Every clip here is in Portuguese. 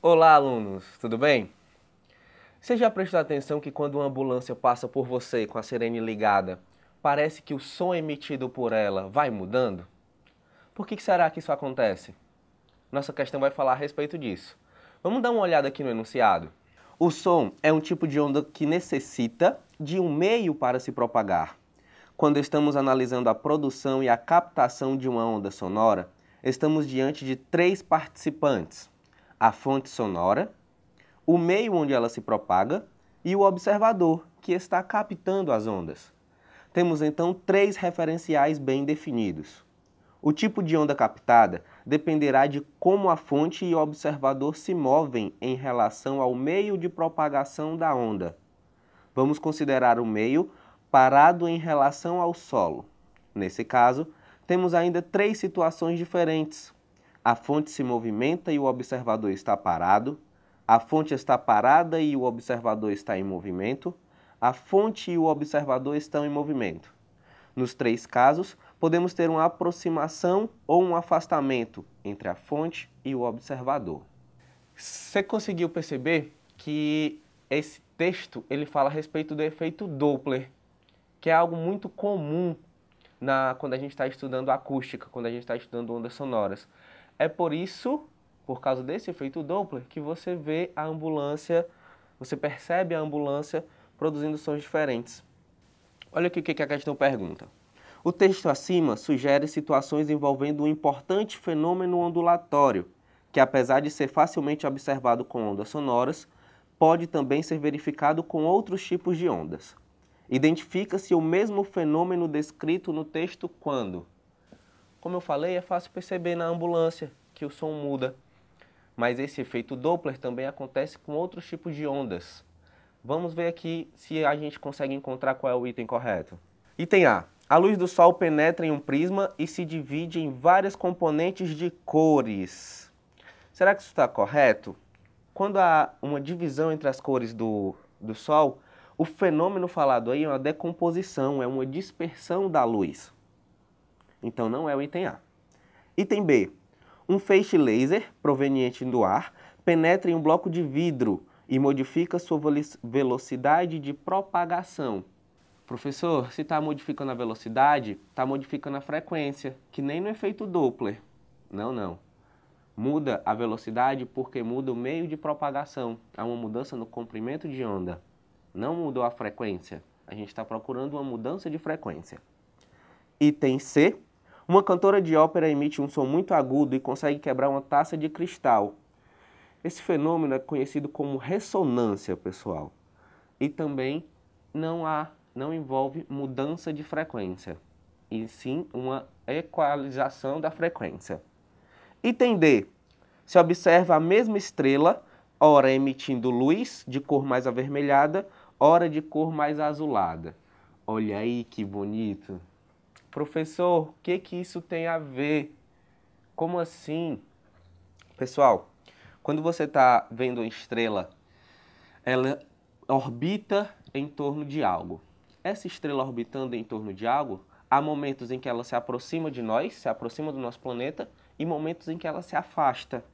Olá, alunos, tudo bem? Você já prestou atenção que quando uma ambulância passa por você com a sirene ligada, parece que o som emitido por ela vai mudando? Por que será que isso acontece? Nossa questão vai falar a respeito disso. Vamos dar uma olhada aqui no enunciado. O som é um tipo de onda que necessita de um meio para se propagar. Quando estamos analisando a produção e a captação de uma onda sonora, estamos diante de três participantes: a fonte sonora, o meio onde ela se propaga e o observador, que está captando as ondas. Temos então três referenciais bem definidos. O tipo de onda captada dependerá de como a fonte e o observador se movem em relação ao meio de propagação da onda. Vamos considerar o meio parado em relação ao solo. Nesse caso, temos ainda três situações diferentes. A fonte se movimenta e o observador está parado, a fonte está parada e o observador está em movimento, a fonte e o observador estão em movimento. Nos três casos, podemos ter uma aproximação ou um afastamento entre a fonte e o observador. Você conseguiu perceber que esse texto ele fala a respeito do efeito Doppler, que é algo muito comum na quando a gente está estudando acústica, quando a gente está estudando ondas sonoras. É por isso, por causa desse efeito Doppler, que você vê a ambulância, você percebe a ambulância produzindo sons diferentes. Olha aqui o que a questão pergunta. O texto acima sugere situações envolvendo um importante fenômeno ondulatório, que apesar de ser facilmente observado com ondas sonoras, pode também ser verificado com outros tipos de ondas. Identifica-se o mesmo fenômeno descrito no texto quando. Como eu falei, é fácil perceber na ambulância que o som muda, mas esse efeito Doppler também acontece com outros tipos de ondas. Vamos ver aqui se a gente consegue encontrar qual é o item correto. Item A. A luz do Sol penetra em um prisma e se divide em várias componentes de cores. Será que isso está correto? Quando há uma divisão entre as cores do, do Sol, o fenômeno falado aí é uma decomposição, é uma dispersão da luz. Então não é o item A. Item B. Um feixe laser proveniente do ar penetra em um bloco de vidro e modifica sua velocidade de propagação. Professor, se está modificando a velocidade, está modificando a frequência, que nem no efeito Doppler. Não, não. Muda a velocidade porque muda o meio de propagação. Há uma mudança no comprimento de onda. Não mudou a frequência. A gente está procurando uma mudança de frequência. Item C. Uma cantora de ópera emite um som muito agudo e consegue quebrar uma taça de cristal. Esse fenômeno é conhecido como ressonância, pessoal. E também não há não envolve mudança de frequência, e sim uma equalização da frequência. Item D. Se observa a mesma estrela, ora emitindo luz de cor mais avermelhada, ora de cor mais azulada. Olha aí que bonito. Professor, o que que isso tem a ver? Como assim? Pessoal, quando você está vendo uma estrela, ela orbita em torno de algo. Essa estrela orbitando em torno de algo, há momentos em que ela se aproxima de nós, se aproxima do nosso planeta, e momentos em que ela se afasta.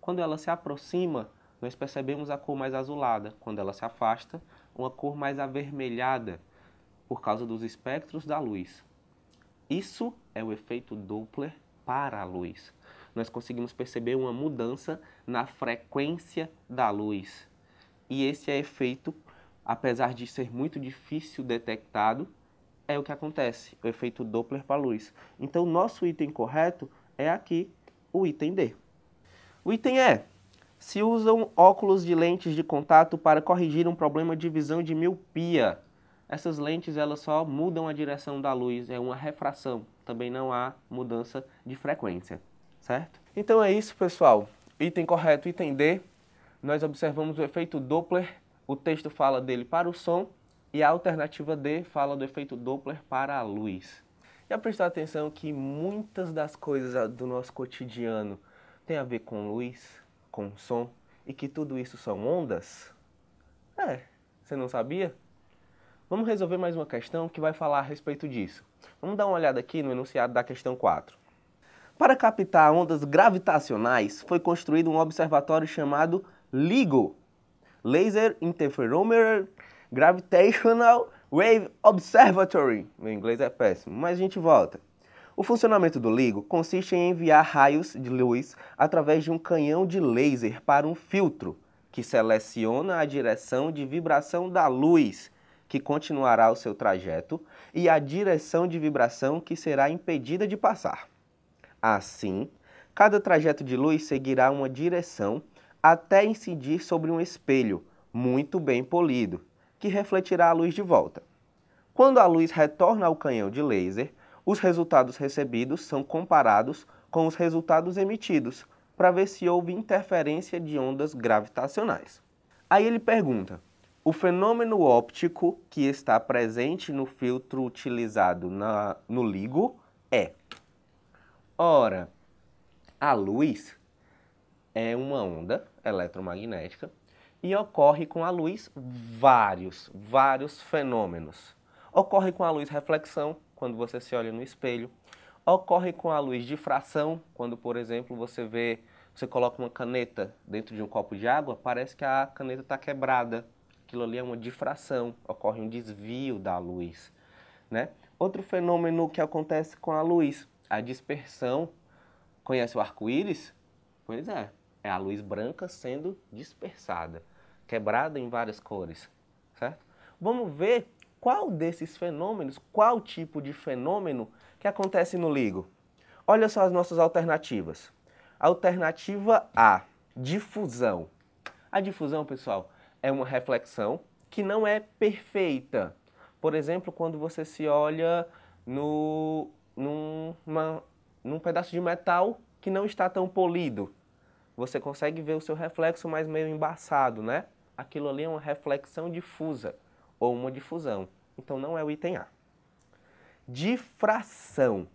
Quando ela se aproxima, nós percebemos a cor mais azulada. Quando ela se afasta, uma cor mais avermelhada, por causa dos espectros da luz. Isso é o efeito Doppler para a luz. Nós conseguimos perceber uma mudança na frequência da luz. E esse é efeito apesar de ser muito difícil detectado, é o que acontece, o efeito Doppler para a luz. Então, nosso item correto é aqui, o item D. O item E. Se usam óculos de lentes de contato para corrigir um problema de visão de miopia. Essas lentes elas só mudam a direção da luz, é uma refração, também não há mudança de frequência, certo? Então é isso, pessoal. Item correto, item D. Nós observamos o efeito Doppler o texto fala dele para o som e a alternativa D fala do efeito Doppler para a luz. Já prestou atenção que muitas das coisas do nosso cotidiano têm a ver com luz, com som e que tudo isso são ondas? É, você não sabia? Vamos resolver mais uma questão que vai falar a respeito disso. Vamos dar uma olhada aqui no enunciado da questão 4. Para captar ondas gravitacionais, foi construído um observatório chamado LIGO, Laser Interferometer Gravitational Wave Observatory. Meu inglês é péssimo, mas a gente volta. O funcionamento do LIGO consiste em enviar raios de luz através de um canhão de laser para um filtro, que seleciona a direção de vibração da luz, que continuará o seu trajeto, e a direção de vibração que será impedida de passar. Assim, cada trajeto de luz seguirá uma direção até incidir sobre um espelho muito bem polido, que refletirá a luz de volta. Quando a luz retorna ao canhão de laser, os resultados recebidos são comparados com os resultados emitidos para ver se houve interferência de ondas gravitacionais. Aí ele pergunta: o fenômeno óptico que está presente no filtro utilizado na, no LIGO é. Ora, a luz é uma onda eletromagnética e ocorre com a luz vários, vários fenômenos. Ocorre com a luz reflexão, quando você se olha no espelho. Ocorre com a luz difração, quando, por exemplo, você vê, você coloca uma caneta dentro de um copo de água, parece que a caneta está quebrada. Aquilo ali é uma difração, ocorre um desvio da luz. Né? Outro fenômeno que acontece com a luz, a dispersão. Conhece o arco-íris? Pois é, é a luz branca sendo dispersada, quebrada em várias cores, certo? Vamos ver qual desses fenômenos, qual tipo de fenômeno que acontece no LIGO. Olha só as nossas alternativas. Alternativa A, difusão. A difusão, pessoal, é uma reflexão que não é perfeita. Por exemplo, quando você se olha no, num, uma, num pedaço de metal que não está tão polido você consegue ver o seu reflexo mais meio embaçado, né? Aquilo ali é uma reflexão difusa ou uma difusão. Então não é o item A. Difração.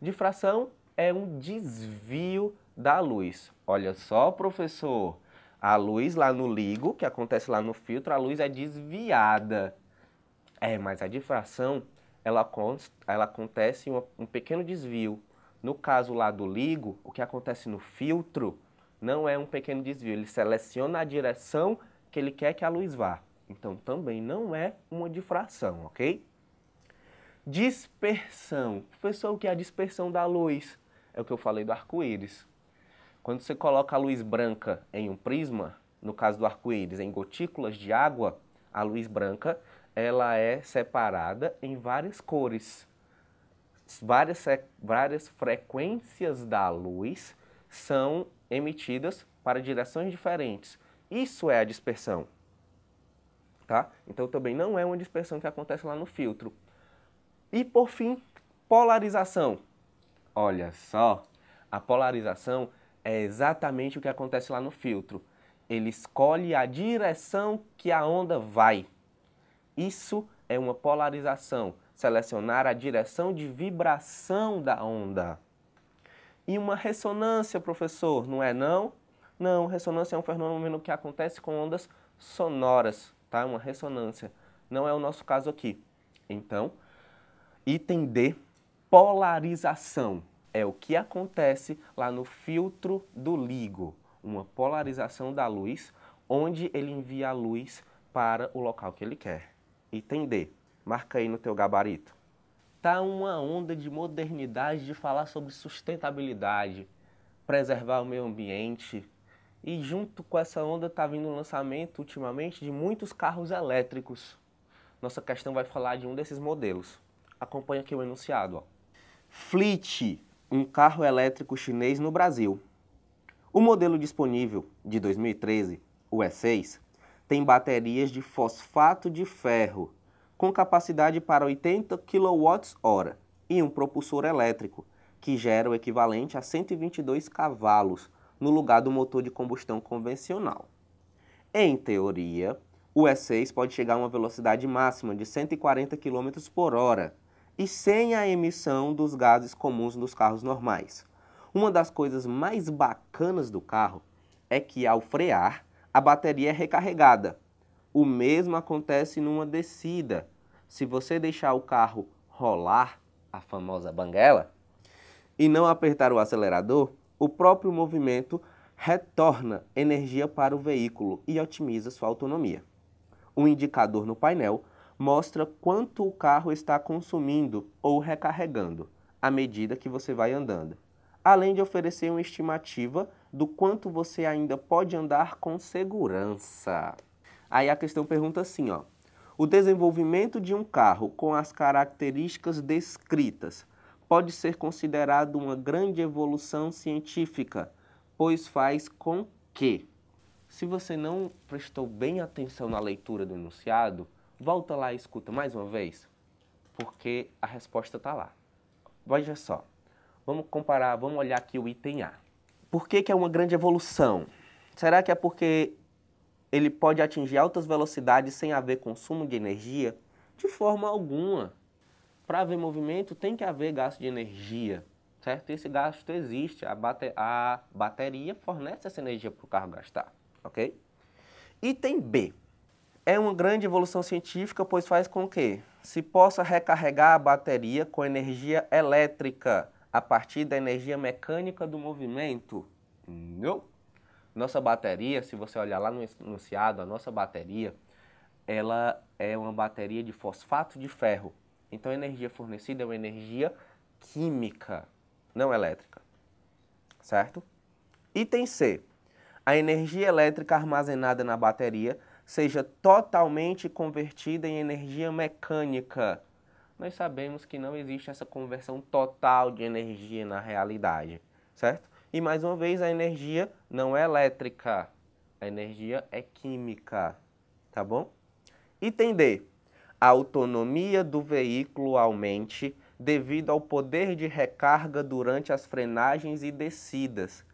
Difração é um desvio da luz. Olha só, professor, a luz lá no ligo, que acontece lá no filtro, a luz é desviada. É, mas a difração, ela, ela acontece em um pequeno desvio. No caso lá do ligo, o que acontece no filtro não é um pequeno desvio, ele seleciona a direção que ele quer que a luz vá. Então também não é uma difração, ok? Dispersão. Professor, o que é a dispersão da luz? É o que eu falei do arco-íris. Quando você coloca a luz branca em um prisma, no caso do arco-íris, em gotículas de água, a luz branca ela é separada em várias cores. Várias, várias frequências da luz são emitidas para direções diferentes. Isso é a dispersão. Tá? Então também não é uma dispersão que acontece lá no filtro. E por fim, polarização. Olha só, a polarização é exatamente o que acontece lá no filtro. Ele escolhe a direção que a onda vai. Isso é uma polarização, selecionar a direção de vibração da onda e uma ressonância, professor, não é não? Não, ressonância é um fenômeno que acontece com ondas sonoras, tá? Uma ressonância. Não é o nosso caso aqui. Então, item D, polarização. É o que acontece lá no filtro do ligo, uma polarização da luz, onde ele envia a luz para o local que ele quer. Item D, marca aí no teu gabarito está uma onda de modernidade de falar sobre sustentabilidade, preservar o meio ambiente. E junto com essa onda está vindo o lançamento ultimamente de muitos carros elétricos. Nossa questão vai falar de um desses modelos. Acompanha aqui o enunciado. Ó. Fleet, um carro elétrico chinês no Brasil. O modelo disponível de 2013, o E6, tem baterias de fosfato de ferro com capacidade para 80 kWh e um propulsor elétrico, que gera o equivalente a 122 cavalos no lugar do motor de combustão convencional. Em teoria, o E6 pode chegar a uma velocidade máxima de 140 km por hora e sem a emissão dos gases comuns dos carros normais. Uma das coisas mais bacanas do carro é que ao frear, a bateria é recarregada o mesmo acontece numa descida. Se você deixar o carro rolar, a famosa banguela, e não apertar o acelerador, o próprio movimento retorna energia para o veículo e otimiza sua autonomia. Um indicador no painel mostra quanto o carro está consumindo ou recarregando à medida que você vai andando, além de oferecer uma estimativa do quanto você ainda pode andar com segurança. Aí a questão pergunta assim, ó. O desenvolvimento de um carro com as características descritas pode ser considerado uma grande evolução científica, pois faz com que. Se você não prestou bem atenção na leitura do enunciado, volta lá e escuta mais uma vez, porque a resposta está lá. Veja só, vamos comparar, vamos olhar aqui o item A. Por que, que é uma grande evolução? Será que é porque ele pode atingir altas velocidades sem haver consumo de energia? De forma alguma. Para haver movimento tem que haver gasto de energia, certo? Esse gasto existe, a, bate a bateria fornece essa energia para o carro gastar, ok? Item B. É uma grande evolução científica, pois faz com que se possa recarregar a bateria com energia elétrica a partir da energia mecânica do movimento. Não. Nossa bateria, se você olhar lá no enunciado, a nossa bateria, ela é uma bateria de fosfato de ferro. Então a energia fornecida é uma energia química, não elétrica. Certo? Item C. A energia elétrica armazenada na bateria seja totalmente convertida em energia mecânica. Nós sabemos que não existe essa conversão total de energia na realidade, certo? E mais uma vez, a energia não é elétrica, a energia é química, tá bom? Item D. A autonomia do veículo aumente devido ao poder de recarga durante as frenagens e descidas.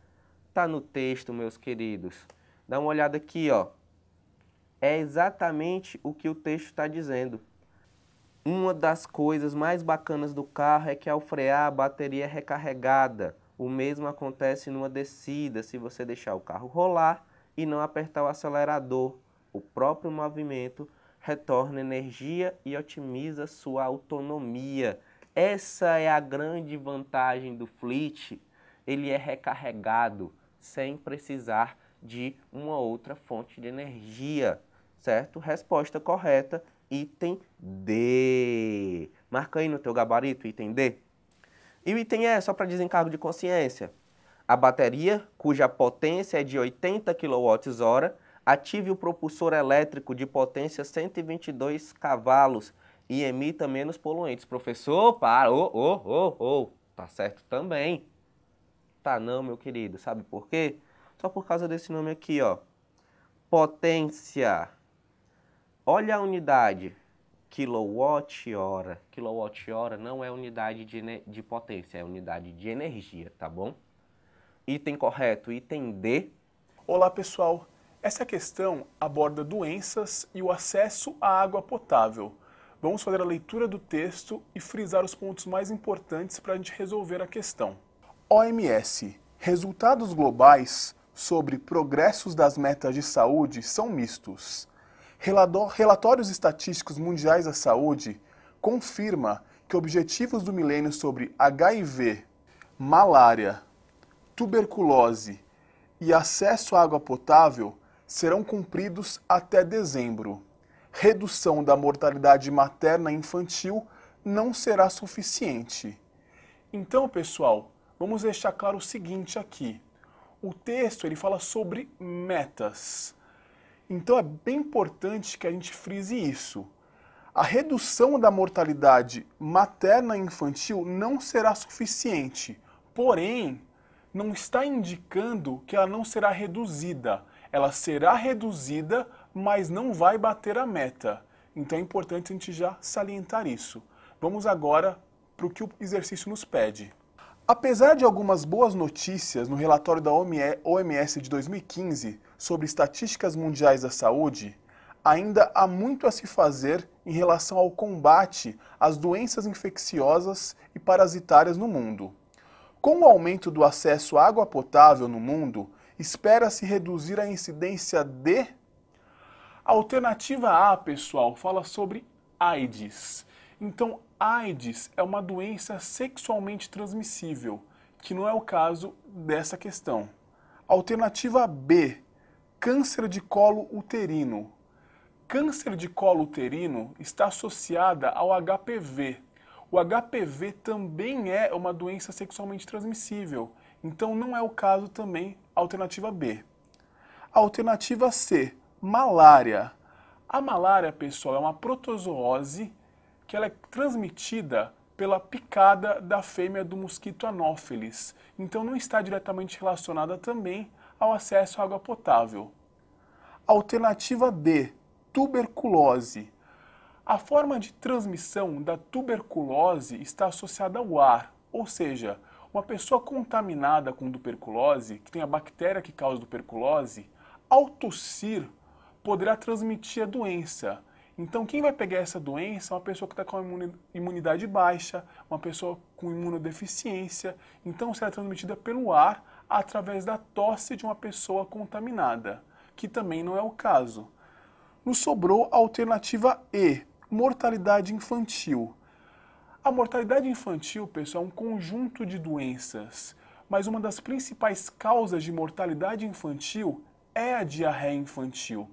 Tá no texto, meus queridos. Dá uma olhada aqui, ó. É exatamente o que o texto está dizendo. Uma das coisas mais bacanas do carro é que ao frear a bateria é recarregada. O mesmo acontece numa descida, se você deixar o carro rolar e não apertar o acelerador, o próprio movimento retorna energia e otimiza sua autonomia. Essa é a grande vantagem do Fleet. Ele é recarregado sem precisar de uma outra fonte de energia, certo? Resposta correta, item D. Marca aí no teu gabarito, item D. E o item E, é, só para desencargo de consciência, a bateria, cuja potência é de 80 kWh, ative o propulsor elétrico de potência 122 cavalos e emita menos poluentes. Professor, para, ô, ô, ô, ô, tá certo também. Tá não, meu querido, sabe por quê? Só por causa desse nome aqui, ó. Potência. Olha a unidade, quilowatt-hora. Quilowatt-hora não é unidade de, de potência, é unidade de energia, tá bom? Item correto, item D. Olá, pessoal. Essa questão aborda doenças e o acesso à água potável. Vamos fazer a leitura do texto e frisar os pontos mais importantes para a gente resolver a questão. OMS. Resultados globais sobre progressos das metas de saúde são mistos. Relatórios estatísticos mundiais da saúde confirma que objetivos do milênio sobre HIV, malária, tuberculose e acesso à água potável serão cumpridos até dezembro. Redução da mortalidade materna e infantil não será suficiente. Então, pessoal, vamos deixar claro o seguinte aqui. O texto ele fala sobre metas. Então é bem importante que a gente frise isso. A redução da mortalidade materna e infantil não será suficiente, porém, não está indicando que ela não será reduzida. Ela será reduzida, mas não vai bater a meta. Então é importante a gente já salientar isso. Vamos agora para o que o exercício nos pede. Apesar de algumas boas notícias no relatório da OMS de 2015, sobre estatísticas mundiais da saúde, ainda há muito a se fazer em relação ao combate às doenças infecciosas e parasitárias no mundo. Com o aumento do acesso à água potável no mundo, espera-se reduzir a incidência de. A alternativa A, pessoal, fala sobre AIDS. Então, AIDS é uma doença sexualmente transmissível, que não é o caso dessa questão. Alternativa B Câncer de colo uterino. Câncer de colo uterino está associada ao HPV. O HPV também é uma doença sexualmente transmissível, então não é o caso também alternativa B. Alternativa C, malária. A malária, pessoal, é uma protozoose que ela é transmitida pela picada da fêmea do mosquito anófeles. Então não está diretamente relacionada também ao acesso à água potável. Alternativa D: tuberculose. A forma de transmissão da tuberculose está associada ao ar, ou seja, uma pessoa contaminada com tuberculose, que tem a bactéria que causa tuberculose, ao tossir, poderá transmitir a doença. Então, quem vai pegar essa doença é uma pessoa que está com imunidade baixa, uma pessoa com imunodeficiência. Então, será transmitida pelo ar através da tosse de uma pessoa contaminada, que também não é o caso. Nos sobrou a alternativa E, mortalidade infantil. A mortalidade infantil, pessoal, é um conjunto de doenças, mas uma das principais causas de mortalidade infantil é a diarreia infantil.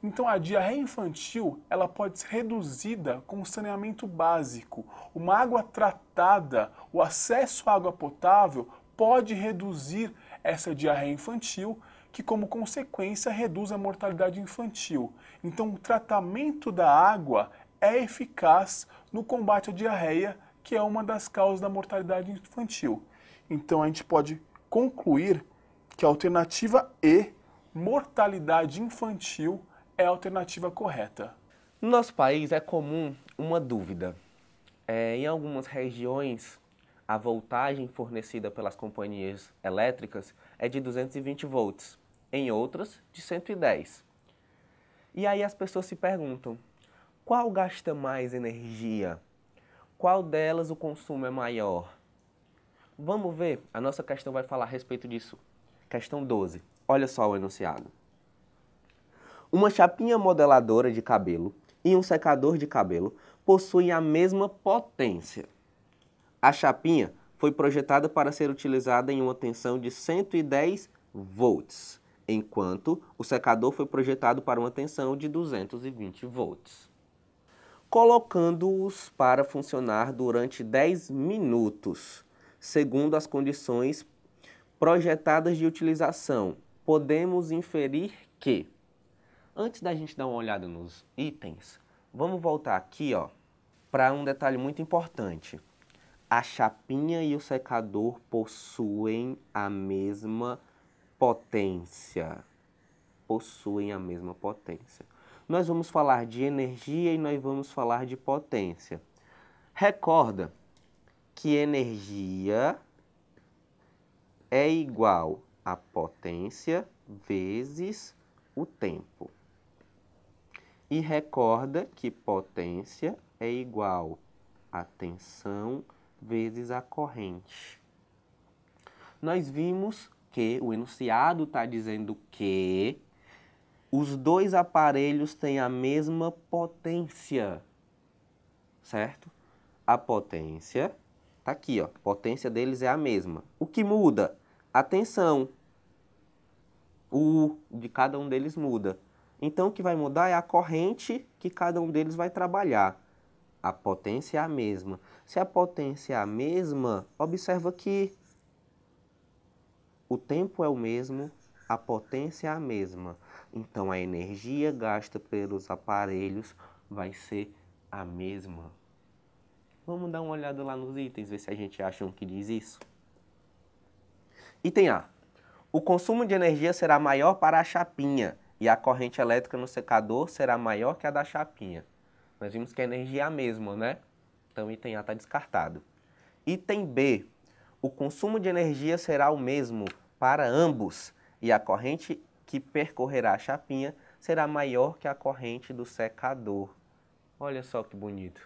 Então a diarreia infantil, ela pode ser reduzida com saneamento básico, uma água tratada, o acesso à água potável pode reduzir essa diarreia infantil, que como consequência reduz a mortalidade infantil. Então, o tratamento da água é eficaz no combate à diarreia, que é uma das causas da mortalidade infantil. Então, a gente pode concluir que a alternativa E, mortalidade infantil, é a alternativa correta. No nosso país é comum uma dúvida. É, em algumas regiões, a voltagem fornecida pelas companhias elétricas é de 220 volts, em outras, de 110. E aí as pessoas se perguntam: qual gasta mais energia? Qual delas o consumo é maior? Vamos ver, a nossa questão vai falar a respeito disso. Questão 12. Olha só o enunciado. Uma chapinha modeladora de cabelo e um secador de cabelo possuem a mesma potência a chapinha foi projetada para ser utilizada em uma tensão de 110 volts, enquanto o secador foi projetado para uma tensão de 220 volts. Colocando-os para funcionar durante 10 minutos, segundo as condições projetadas de utilização, podemos inferir que antes da gente dar uma olhada nos itens, vamos voltar aqui, ó, para um detalhe muito importante. A chapinha e o secador possuem a mesma potência. Possuem a mesma potência. Nós vamos falar de energia e nós vamos falar de potência. Recorda que energia é igual a potência vezes o tempo. E recorda que potência é igual a tensão vezes a corrente. Nós vimos que o enunciado está dizendo que os dois aparelhos têm a mesma potência, certo? A potência está aqui, ó. A potência deles é a mesma. O que muda? A tensão. O de cada um deles muda. Então, o que vai mudar é a corrente que cada um deles vai trabalhar. A potência é a mesma. Se a potência é a mesma, observa que o tempo é o mesmo, a potência é a mesma. Então a energia gasta pelos aparelhos vai ser a mesma. Vamos dar uma olhada lá nos itens, ver se a gente acha um que diz isso. Item A. O consumo de energia será maior para a chapinha e a corrente elétrica no secador será maior que a da chapinha. Nós vimos que a energia é a mesma, né? Então item A está descartado. Item B. O consumo de energia será o mesmo para ambos e a corrente que percorrerá a chapinha será maior que a corrente do secador. Olha só que bonito.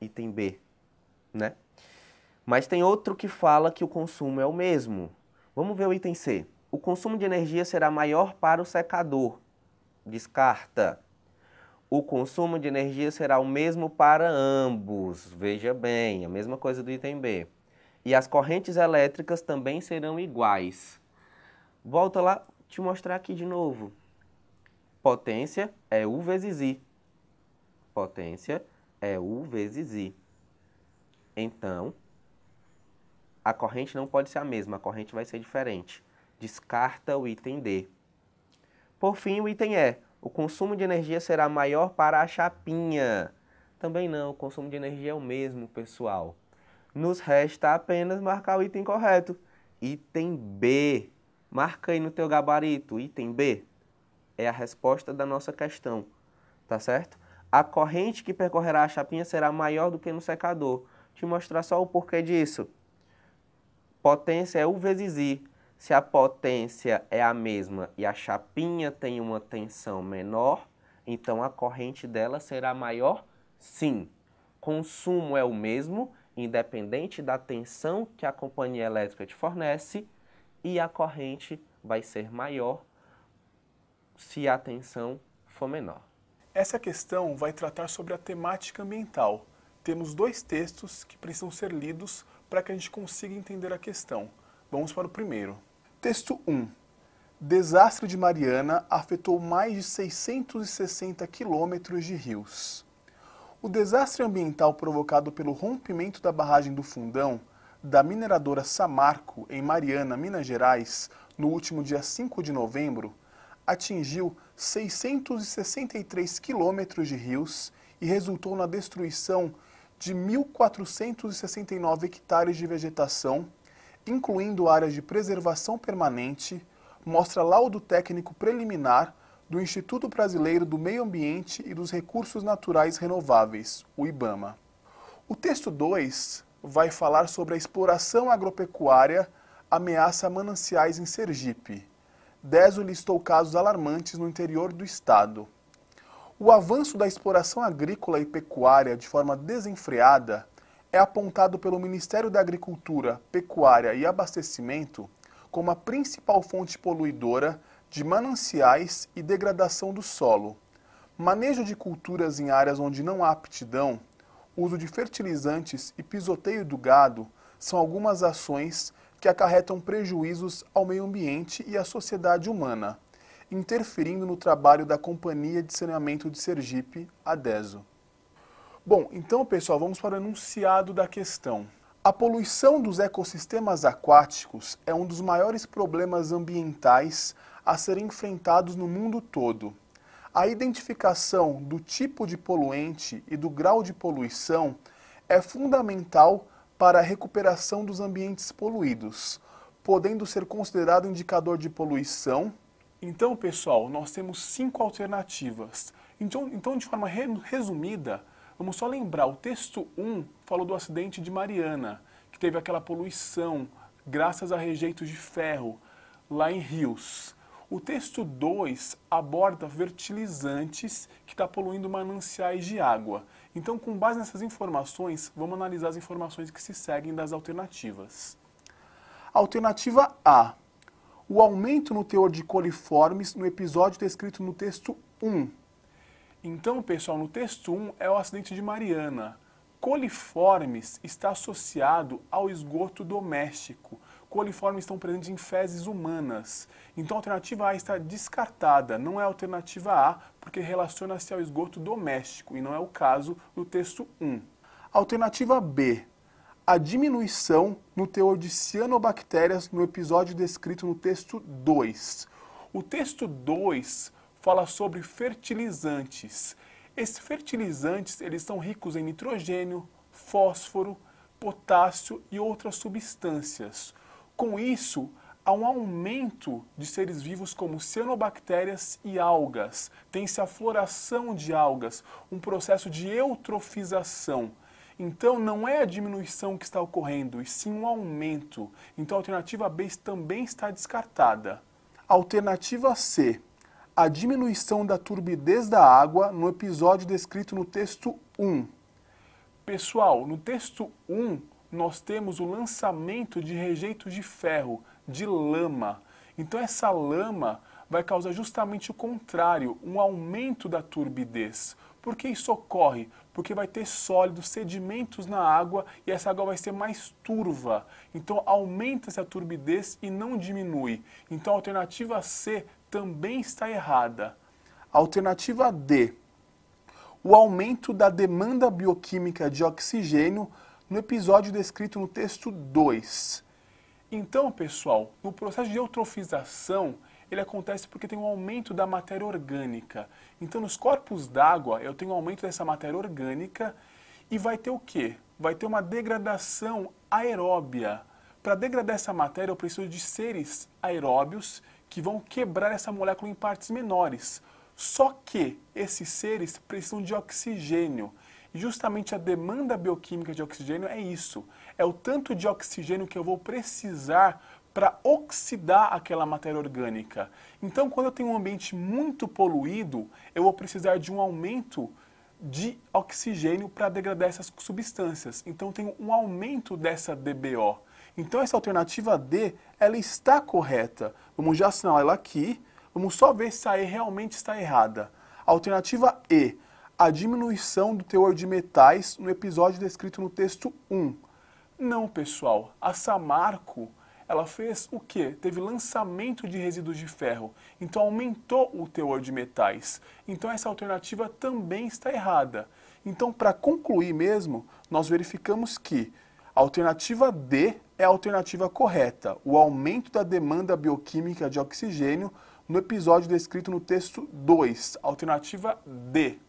Item B, né? Mas tem outro que fala que o consumo é o mesmo. Vamos ver o item C. O consumo de energia será maior para o secador. Descarta o consumo de energia será o mesmo para ambos. Veja bem, a mesma coisa do item B. E as correntes elétricas também serão iguais. Volta lá, te mostrar aqui de novo. Potência é U vezes I. Potência é U vezes I. Então, a corrente não pode ser a mesma, a corrente vai ser diferente. Descarta o item D. Por fim, o item E o consumo de energia será maior para a chapinha. Também não, o consumo de energia é o mesmo, pessoal. Nos resta apenas marcar o item correto. Item B. Marca aí no teu gabarito, item B. É a resposta da nossa questão, tá certo? A corrente que percorrerá a chapinha será maior do que no secador. Te mostrar só o porquê disso. Potência é U vezes I. Se a potência é a mesma e a chapinha tem uma tensão menor, então a corrente dela será maior? Sim. Consumo é o mesmo, independente da tensão que a companhia elétrica te fornece, e a corrente vai ser maior se a tensão for menor. Essa questão vai tratar sobre a temática ambiental. Temos dois textos que precisam ser lidos para que a gente consiga entender a questão. Vamos para o primeiro. Texto 1. Desastre de Mariana afetou mais de 660 quilômetros de rios. O desastre ambiental provocado pelo rompimento da barragem do Fundão, da mineradora Samarco, em Mariana, Minas Gerais, no último dia 5 de novembro, atingiu 663 quilômetros de rios e resultou na destruição de 1.469 hectares de vegetação incluindo áreas de preservação permanente, mostra laudo técnico preliminar do Instituto Brasileiro do Meio Ambiente e dos Recursos Naturais Renováveis, o IBAMA. O texto 2 vai falar sobre a exploração agropecuária ameaça mananciais em Sergipe. Deso listou casos alarmantes no interior do estado. O avanço da exploração agrícola e pecuária de forma desenfreada é apontado pelo Ministério da Agricultura, Pecuária e Abastecimento como a principal fonte poluidora de mananciais e degradação do solo. Manejo de culturas em áreas onde não há aptidão, uso de fertilizantes e pisoteio do gado são algumas ações que acarretam prejuízos ao meio ambiente e à sociedade humana, interferindo no trabalho da Companhia de Saneamento de Sergipe, ADESO. Bom, então pessoal, vamos para o enunciado da questão. A poluição dos ecossistemas aquáticos é um dos maiores problemas ambientais a serem enfrentados no mundo todo. A identificação do tipo de poluente e do grau de poluição é fundamental para a recuperação dos ambientes poluídos, podendo ser considerado indicador de poluição. Então, pessoal, nós temos cinco alternativas. Então, então de forma resumida, Vamos só lembrar, o texto 1 falou do acidente de Mariana, que teve aquela poluição graças a rejeitos de ferro lá em rios. O texto 2 aborda fertilizantes que está poluindo mananciais de água. Então, com base nessas informações, vamos analisar as informações que se seguem das alternativas. Alternativa A. O aumento no teor de coliformes no episódio descrito no texto 1 então, pessoal, no texto 1 é o acidente de Mariana. Coliformes está associado ao esgoto doméstico. Coliformes estão presentes em fezes humanas. Então, a alternativa A está descartada, não é a alternativa A, porque relaciona-se ao esgoto doméstico, e não é o caso do texto 1. Alternativa B, a diminuição no teor de cianobactérias no episódio descrito no texto 2. O texto 2 fala sobre fertilizantes. Esses fertilizantes, eles são ricos em nitrogênio, fósforo, potássio e outras substâncias. Com isso, há um aumento de seres vivos como cianobactérias e algas. Tem-se a floração de algas, um processo de eutrofização. Então, não é a diminuição que está ocorrendo, e sim um aumento. Então, a alternativa B também está descartada. Alternativa C a diminuição da turbidez da água no episódio descrito no texto 1. Pessoal, no texto 1 nós temos o lançamento de rejeitos de ferro, de lama. Então essa lama vai causar justamente o contrário, um aumento da turbidez. Por que isso ocorre? Porque vai ter sólidos, sedimentos na água e essa água vai ser mais turva. Então aumenta-se a turbidez e não diminui. Então a alternativa C também está errada. Alternativa D. O aumento da demanda bioquímica de oxigênio no episódio descrito no texto 2. Então, pessoal, no processo de eutrofização, ele acontece porque tem um aumento da matéria orgânica. Então, nos corpos d'água, eu tenho um aumento dessa matéria orgânica e vai ter o quê? Vai ter uma degradação aeróbia. Para degradar essa matéria, eu preciso de seres aeróbios que vão quebrar essa molécula em partes menores. Só que esses seres precisam de oxigênio. E justamente a demanda bioquímica de oxigênio é isso. É o tanto de oxigênio que eu vou precisar para oxidar aquela matéria orgânica. Então, quando eu tenho um ambiente muito poluído, eu vou precisar de um aumento de oxigênio para degradar essas substâncias. Então, tenho um aumento dessa DBO. Então essa alternativa D, ela está correta. Vamos já assinar ela aqui, vamos só ver se a E realmente está errada. Alternativa E, a diminuição do teor de metais no episódio descrito no texto 1. Não, pessoal, a Samarco ela fez o que? Teve lançamento de resíduos de ferro, então aumentou o teor de metais. Então essa alternativa também está errada. Então, para concluir mesmo, nós verificamos que alternativa D é a alternativa correta, o aumento da demanda bioquímica de oxigênio no episódio descrito no texto 2, alternativa D.